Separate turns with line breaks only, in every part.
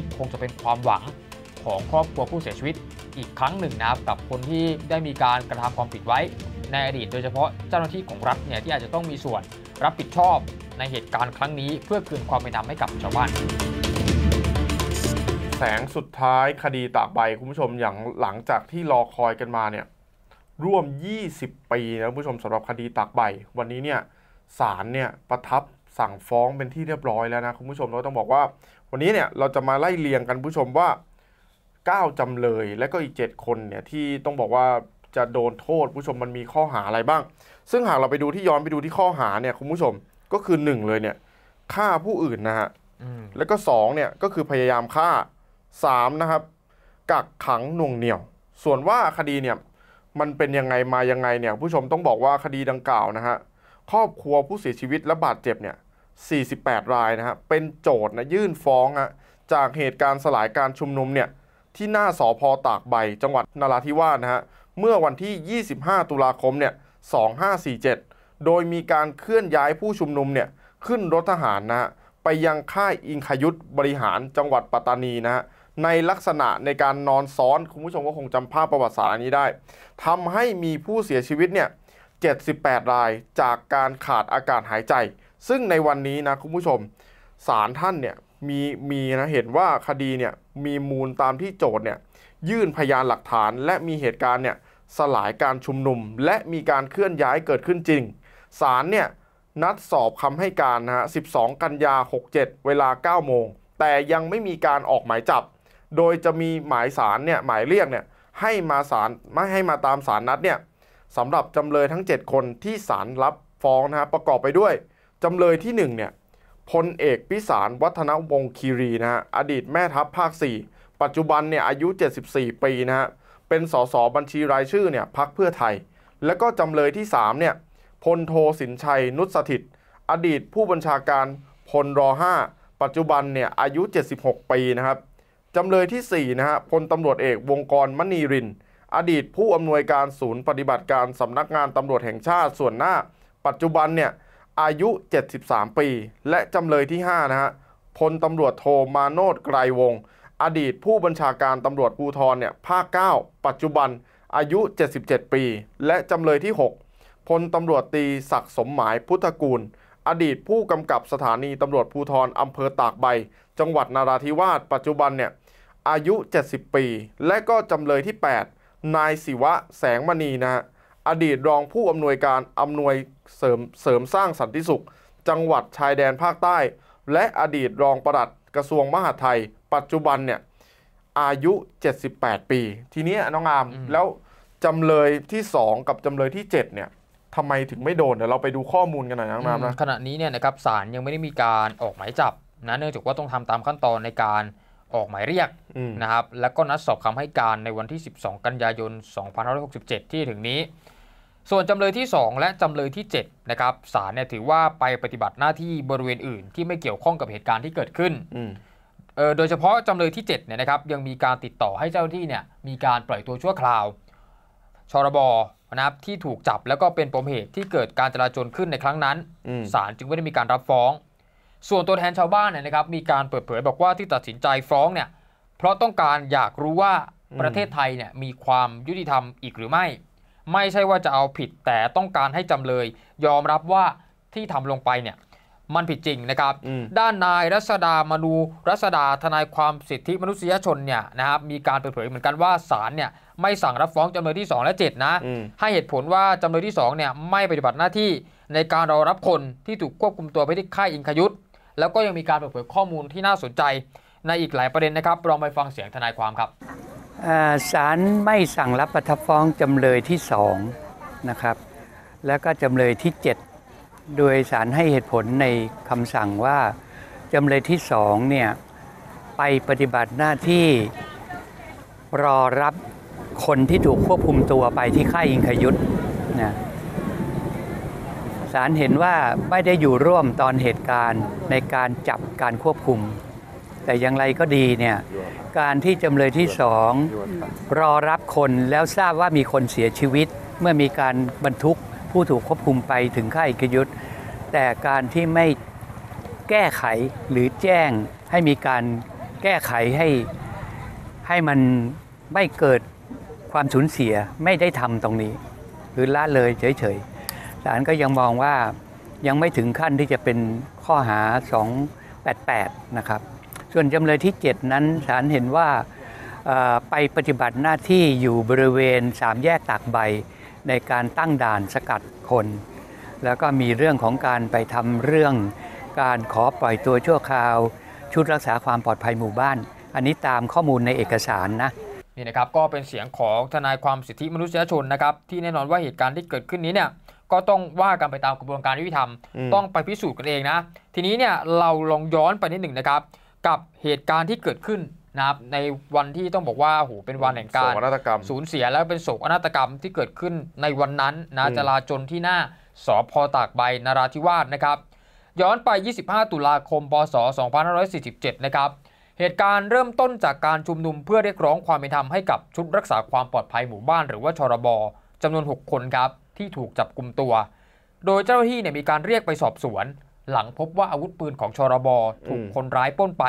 ี่คงจะเป็นความหวังของครอบครัวผู้เสียชีวิตอีกครั้งหนึ่งนะครับ กับคนที่ได้มีการกระทำความผิดไว้ในอดีตโดยเฉพาะเจ้าหน้าที่ของรัฐเนี่ยที่อาจจะต้องมีส่วนรับผิดชอบในเหตุการณ์ครั้งนี้ เพื่อคืนความเป็นธรรมให้กับชาวบ้าน
แสงสุดท้ายคดีตากใบคุณผู้ชมอย่างหลังจากที่รอคอยกันมาเนี่ยร่วม 20 ปีนะคุณผู้ชมสำหรับคดีตากใบ วันนี้เนี่ยศาลเนี่ยประทับสั่งฟ้องเป็นที่เรียบร้อยแล้วนะคุณผู้ชมเราต้องบอกว่าวันนี้เนี่ยเราจะมาไล่เรียงกันผู้ชมว่า9จำเลยและก็อีก7คนเนี่ยที่ต้องบอกว่าจะโดนโทษ ผู้ชมมันมีข้อหาอะไรบ้าง ซึ่งหากเราไปดูที่ย้อนไปดูที่ข้อหาเนี่ยคุณผู้ชมก็คือ1เลยเนี่ยฆ่าผู้อื่นนะฮะแล้วก็2เนี่ยก็คือพยายามฆ่า3นะครับกักขังน่วงเหนี่ยวส่วนว่าคดีเนี่ยมันเป็นยังไงมายังไงเนี่ยผู้ชมต้องบอกว่าคดีดังกล่าวนะฮะครอบครัวผู้เสียชีวิตและบาดเจ็บเนี่ย48 รายนะฮะเป็นโจทย์นะยื่นฟ้องอะจากเหตุการณ์สลายการชุมนุมเนี่ยที่หน้าสอพอตากใบจังหวัดนราธิวาสนะฮะเมื่อวันที่ 25 ตุลาคมเนี่ย2547 โดยมีการเคลื่อนย้ายผู้ชุมนุมเนี่ยขึ้นรถทหารนะฮะไปยังค่ายอิงขยุทธบริหารจังหวัดปัตตานีนะฮะในลักษณะในการนอนซ้อน คุณผู้ชมก็คงจำภาพประวัติศาสตร์อันนี้ได้ทำให้มีผู้เสียชีวิตเนี่ย78 รายจากการขาดอากาศหายใจซึ่งในวันนี้นะคุณผู้ชม ศาลท่านเนี่ยมีมีนะเห็นว่าคดีเนี่ยมีมูลตามที่โจทย์เนี่ยยื่นพยานหลักฐานและมีเหตุการณ์เนี่ยสลายการชุมนุมและมีการเคลื่อนย้ายเกิดขึ้นจริงศาลเนี่ยนัดสอบคำให้การนะฮะ12 กันยา 67 เวลา 9 โมง แต่ยังไม่มีการออกหมายจับ โดยจะมีหมายสารเนี่ยหมายเรียกเนี่ยให้มาสารไม่ให้มาตามสารนัดเนี่ยสำหรับจำเลยทั้ง 7 คนที่สารรับฟ้องนะฮะประกอบไปด้วยจำเลยที่1เนี่ยพลเอกพิสารวัฒนวงคีรีนะฮะอดีตแม่ทัพภาค 4 ปัจจุบันเนี่ยอายุ 74 ปีนะฮะเป็นสสบัญชีรายชื่อเนี่ยพักเพื่อไทย แล้วก็จำเลยที่3เนี่ยพลโทสินชัยนุสถิต อดีตผู้บัญชาการพลร5ปัจจุบันเนี่ยอายุ 76 ปีนะครับจำเลยที่4นะฮะพลตำรวจเอกวงกรมณีรินอดีตผู้อำนวยการศูนย์ปฏิบัติการสำนักงานตำรวจแห่งชาติส่วนหน้า ปัจจุบันเนี่ยอายุ 73 ปี และจำเลยที่5นะฮะพลตำรวจโทมาโนดไกรวง อดีตผู้บัญชาการตำรวจภูธรเนี่ย ภาค9ปัจจุบัน อายุ 77 ปี และจำเลยที่6พลตำรวจตีศักสมหมายพุทธกูล อดีตผู้กำกับสถานีตำรวจภูธรอำเภอตากใบ จังหวัดนาราธิวาส ปัจจุบันเนี่ยอายุ 70 ปี และก็จำเลยที่ 8 นายศิวะแสงมณีนะฮะอดีตรองผู้อำนวยการอำนวยเสริมเสริมสร้างสันติสุข จังหวัดชายแดนภาคใต้ และอดีตรองปลัดกระทรวงมหาดไทย ปัจจุบันเนี่ยอายุ 78 ปี ทีนี้น้องอาม แล้วจำเลยที่ 2 กับจำเลยที่7เนี่ยทำไมถึงไม่โดนเดี๋ยวเราไปดูข้อมูลกันหน่อยน้องอามนะ
ขณะนี้เนี่ยนะครับศาลยังไม่ได้มีการออกหมายจับนะเนื่องจากว่าต้องทำตามขั้นตอนในการออกหมายเรียกนะครับแล้วก็นัดสอบคำให้การในวันที่ 12 กันยายน 2567 ที่ถึงนี้ ส่วนจำเลยที่ 2 และจำเลยที่7นะครับศาลเนี่ยถือว่าไปปฏิบัติหน้าที่บริเวณอื่น ที่ไม่เกี่ยวข้องกับเหตุการณ์ที่เกิดขึ้น โดยเฉพาะจำเลยที่7เนี่ยนะครับยังมีการติดต่อให้เจ้าหนที่เนี่ยมีการปล่อยตัวชั่วคราวชรบนะครับที่ถูกจับแล้วก็เป็นปมเหตุที่เกิดการจราจนขึ้นในครั้งนั้นศาลจึงไม่ได้มีการรับฟ้องส่วนตัวแทนชาวบ้านเนี่ยนะครับมีการเปิดเผยบอกว่าที่ตัดสินใจฟ้องเนี่ยเพราะต้องการอยากรู้ว่าประเทศไทยเนี่ยมีความยุติธรรมอีกหรือไม่ ไม่ใช่ว่าจะเอาผิด แต่ต้องการให้จำเลยยอมรับว่าที่ทำลงไปเนี่ยมันผิดจริงนะครับด้านนายรัศดามนู รัศดาทนายความสิทธิมนุษยชนเนี่ยนะครับมีการเปิดเผยเหมือนกันว่าศาลเนี่ยไม่สั่งรับฟ้องจำเลยที่ 2 และ7นะให้เหตุผลว่าจำเลยที่2เนี่ยไม่ปฏิบัติหน้าที่ในการรอรับคนที่ถูกควบคุมตัวไปที่ค่ายอิงคยุทธแล้วก็ยังมีการเปิดเผยข้อมูลที่น่าสนใจในอีกหลายประเด็นนะครับ ลองไปฟังเสียงทนายความครับ
ศาลไม่สั่งรับประทับฟ้องจำเลยที่สองนะครับ แล้วก็จำเลยที่ 7 โดยศาลให้เหตุผลในคำสั่งว่าจำเลยที่สองเนี่ย ไปปฏิบัติหน้าที่ รอรับคนที่ถูกควบคุมตัวไปที่ค่ายอิงขยุทธ์นะสารเห็นว่าไม่ได้อยู่ร่วมตอนเหตุการณ์ในการจับการควบคุม แต่อย่างไรก็ดีเนี่ยการที่จำเลยที่สองรอรับคนแล้วทราบว่ามีคนเสียชีวิตเมื่อมีการบรรทุกผู้ถูกควบคุมไปถึงค่ายกยุทธแต่การที่ไม่แก้ไขหรือแจ้ง ให้มีการแก้ไขให้ให้มันไม่เกิดความสูญเสียไม่ได้ทำตรงนี้หรือละเลยเฉยๆศาลก็ยังมองว่ายังไม่ถึงขั้นที่จะเป็นข้อหา 288 นะครับ ส่วนจำเลยที่ 7 นั้นศาลเห็นว่าไปปฏิบัติหน้าที่อยู่บริเวณสามแยกตากใบ ในการตั้งด่านสกัดคน แล้วก็มีเรื่องของการไปทำเรื่อง การขอปล่อยตัวชั่วคราว ชุดรักษาความปลอดภัยหมู่บ้าน อันนี้ตามข้อมูลในเอกสารนะ
นี่นะครับ ก็เป็นเสียงของทนายความสิทธิมนุษยชนนะครับที่แน่นอนว่าเหตุการณ์ที่เกิดขึ้นนี้เนี่ยก็ต้องว่ากันไปตามกระบวนการยุติธรรมต้องไปพิสูจน์กันเองนะ ทีนี้เนี่ยเราลองย้อนไปนิดหนึ่งนะครับ กับเหตุการณ์ที่เกิดขึ้นนะครับ ในวันที่ต้องบอกว่าโหเป็นวันแห่งการสูญเสีย แล้วเป็นโศกนาฏกรรมที่เกิดขึ้นในวันนั้นนะจลาจนที่หน้าสพตากใบนราธิวาสนะครับ ย้อนไป 25 ตุลาคมปศ2547นะครับ เหตุการณ์เริ่มต้นจากการชุมนุมเพื่อเรียกร้องความเป็นธรรมให้กับชุดรักษาความปลอดภัยหมู่บ้านหรือว่าชรบจำนวน 6 คนครับที่ถูกจับกลุ่มตัว โดยเจ้าหน้าที่เนี่ยมีการเรียกไปสอบสวน หลังพบว่าอาวุธปืนของชรบถูกคนร้ายป้นไป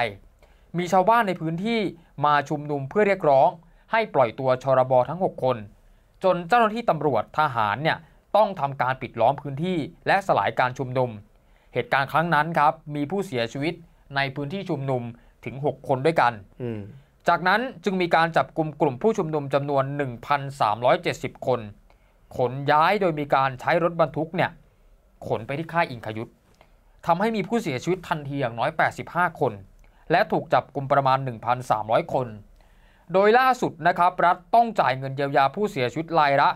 มีชาวบ้านในพื้นที่มาชุมนุมเพื่อเรียกร้อง ให้ปล่อยตัวชรบทั้ง 6 คน จนเจ้าหน้าที่ตำรวจทหารเนี่ยต้องทำการปิดล้อมพื้นที่และสลายการชุมนุม เหตุการณ์ครั้งนั้นครับมีผู้เสียชีวิตในพื้นที่ชุมนุมถึง 6 คนด้วยกัน จากนั้นจึงมีการจับกลุ่มกลุ่ม ผู้ชุมนุมจำนวน 1,370 คนขนย้ายโดยมีการใช้รถบรรทุกเนี่ยขนไปที่ค่ายอิงขยุทธทำให้มีผู้เสียชีวิตทันทีอย่างน้อย 85 คน และถูกจับกลุมประมาณ 1,300 คน โดยล่าสุดนะครับรัฐต้องจ่ายเงินเยียวยาผู้เสียชีวิตรายละ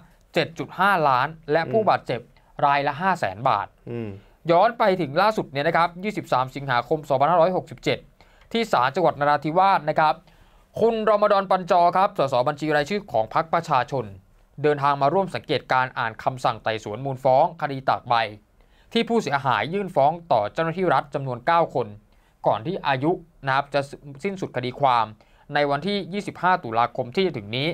7.5 ล้าน และผู้บาดเจ็บรายละ5 0 0 0 0นบาท ย้อนไปถึงล่าสุดเนี่ยนะครับ 23 สิงหาคม 2567 ที่ศาลจังหวัดนราธิวาสนะครับ คุณรมดอนปัญจอครับ สสบัญชีรายชื่อของพรรคประชาชนเดินทางมาร่วมสังเกตการอ่านคำสั่งไต่สวนมูลฟ้องคดีตากใบ ที่ผู้เสียหายยื่นฟ้องต่อเจ้าหน้าที่รัฐจำนวน 9 คน ก่อนที่อายุนะครับจะสิ้นสุดคดีความ ในวันที่ 25 ตุลาคมที่จะถึงนี้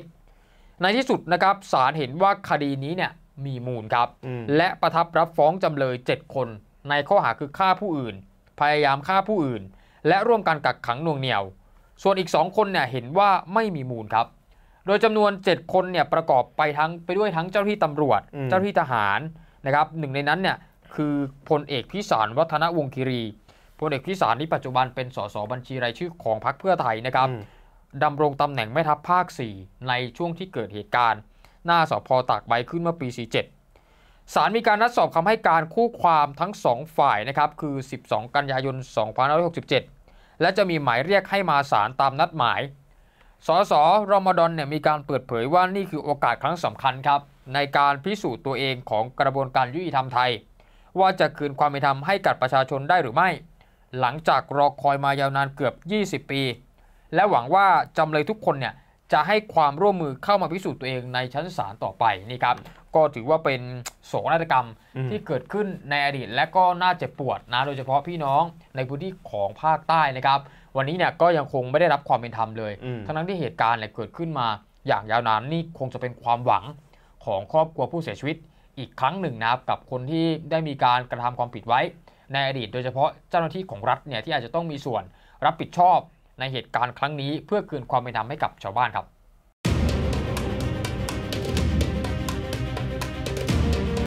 ในที่สุดนะครับศาลเห็นว่าคดีนี้เนี่ยมีมูลครับ และประทับรับฟ้องจำเลย 7 คน ในข้อหาคือฆ่าผู้อื่น พยายามฆ่าผู้อื่น และร่วมกันกักขังหน่วงเหนี่ยว ส่วนอีก2คนเนี่ยเห็นว่าไม่มีมูลครับโดยจำนวน 7 คนเนี่ยประกอบไปทั้งไปด้วยทั้งเจ้าที่ตำรวจเจ้าที่ทหารนะครับหนึ่งในนั้นเนี่ยคือพลเอกพิสารวัฒนวงคีรีพลเอกพิสารนี่ปัจจุบันเป็นสสบัญชีรายชื่อของพรรคเพื่อไทยนะครับดำรงตำแหน่งแม่ทัพภาค 4 ในช่วงที่เกิดเหตุการณ์หน้าสพตากใบขึ้นเมื่อปี 47ศาลมีการนัดสอบคำให้การคู่ความทั้ง2ฝ่ายนะครับคือ 12กันยายน2567และจะมีหมายเรียกให้มาศาลตามนัดหมายสสรอมดอนเนี่ยมีการเปิดเผยว่านี่คือโอกาสครั้งสำคัญครับ ในการพิสูจน์ตัวเองของกระบวนการยุติธรรมไทย ว่าจะคืนความเป็นธรรมให้กับประชาชนได้หรือไม่ หลังจากรอคอยมายาวนานเกือบ 20 ปี และหวังว่าจำเลยทุกคนเนี่ย จะให้ความร่วมมือเข้ามาพิสูจน์ตัวเองในชั้นศาลต่อไปนี่ครับ ก็ถือว่าเป็นโศกนาฏกรรมที่เกิดขึ้นในอดีตและก็น่าเจ็บปวดนะโดยเฉพาะพี่น้องในพื้นที่ของภาคใต้นะครับวันนี้เนี่ยก็ยังคงไม่ได้รับความเป็นธรรมเลย ทั้งนั้นที่เหตุการณ์เนี่ยเกิดขึ้นมาอย่างยาวนานนี่คงจะเป็นความหวังของครอบครัวผู้เสียชีวิตอีกครั้งหนึ่งนะครับกับคนที่ได้มีการกระทำความผิดไว้ในอดีตโดยเฉพาะเจ้าหน้าที่ของรัฐเนี่ยที่อาจจะต้องมีส่วนรับผิดชอบในเหตุการณ์ครั้งนี้ เพื่อคืนความเป็นธรรมให้กับชาวบ้านครับ